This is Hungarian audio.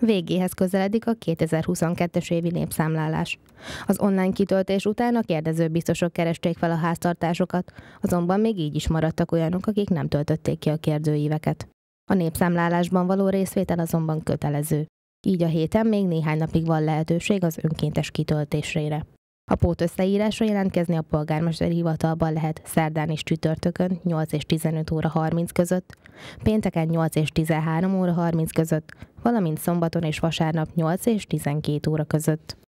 Végéhez közeledik a 2022-es évi népszámlálás. Az online kitöltés után a kérdező biztosok keresték fel a háztartásokat, azonban még így is maradtak olyanok, akik nem töltötték ki a kérdőíveket. A népszámlálásban való részvétel azonban kötelező. Így a héten még néhány napig van lehetőség az önkéntes kitöltésére. A pót összeírásra jelentkezni a polgármesteri hivatalban lehet szerdán és csütörtökön 8 és 15 óra 30 között, pénteken 8 és 13 óra 30 között, valamint szombaton és vasárnap 8 és 12 óra között.